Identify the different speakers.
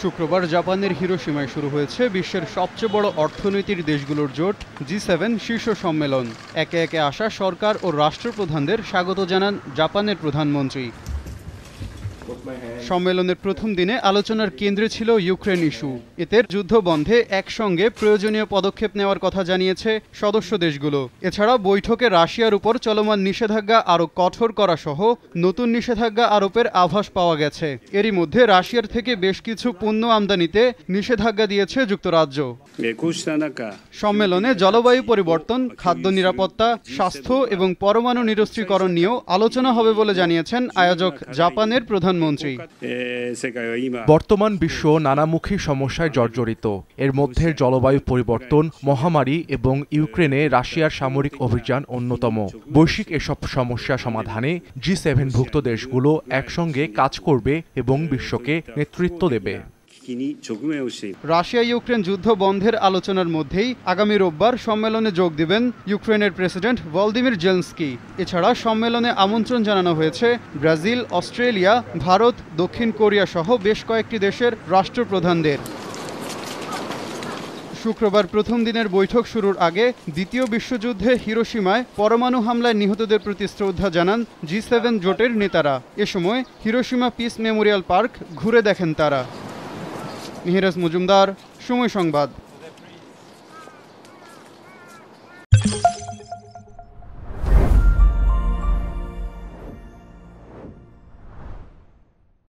Speaker 1: শুক্রবার জাপানের হিরোসীমায় শুরু হয়েছে বিশ্বের সবচেয়ে বড় অর্থনীতির দেশগুলোর জোট জি সেভেন শীর্ষ সম্মেলন একে একে আসা সরকার ও রাষ্ট্রপ্রধানদের স্বাগত জানান জাপানের প্রধানমন্ত্রী সম্মেলনের প্রথম দিনে আলোচনার কেন্দ্রে ছিল ইউক্রেন ইস্যু এতে যুদ্ধ বন্ধে একসঙ্গে প্রয়োজনীয় পদক্ষেপ নেওয়ার কথা জানিয়েছে সদস্য দেশগুলো এছাড়া বৈঠকে রাশিয়ার উপর চলমান নিষেধাজ্ঞা আরও কঠোর করা সহ নতুন নিষেধাজ্ঞা আরোপের আভাস পাওয়া গেছে এরই মধ্যে রাশিয়ার থেকে বেশ কিছু পণ্য আমদানিতে নিষেধাজ্ঞা দিয়েছে যুক্তরাজ্য সম্মেলনে জলবায়ু পরিবর্তন খাদ্য নিরাপত্তা স্বাস্থ্য এবং পরমাণু নিরস্ত্রীকরণ নিয়েও আলোচনা হবে বলে জানিয়েছেন আয়োজক জাপানের প্রধান প্রধানমন্ত্রী
Speaker 2: বর্তমান বিশ্ব নানামুখী সমস্যায় জর্জরিত এর মধ্যে জলবায়ু পরিবর্তন মহামারী এবং ইউক্রেনে রাশিয়ার সামরিক অভিযান অন্যতম বৈশ্বিক এসব সমস্যা সমাধানে জি সেভেনভুক্ত দেশগুলো একসঙ্গে কাজ করবে এবং বিশ্বকে নেতৃত্ব দেবে রাশিয়া
Speaker 1: ইউক্রেন যুদ্ধ বন্ধের আলোচনার মধ্যেই আগামী রোববার সম্মেলনে যোগ দেবেন ইউক্রেনের প্রেসিডেন্ট ভলদিমির জেলস্কি এছাড়া সম্মেলনে আমন্ত্রণ জানানো হয়েছে ব্রাজিল অস্ট্রেলিয়া ভারত দক্ষিণ কোরিয়া সহ বেশ কয়েকটি দেশের রাষ্ট্রপ্রধানদের শুক্রবার প্রথম দিনের বৈঠক শুরুর আগে দ্বিতীয় বিশ্বযুদ্ধে হিরোসীমায় পরমাণু হামলায় নিহতদের প্রতি শ্রদ্ধা জানান জি সেভেন জোটের নেতারা এ সময় হিরোসীমা পিস মেমোরিয়াল পার্ক ঘুরে দেখেন তারা মিহিরাজ মজুমদার সময় সংবাদ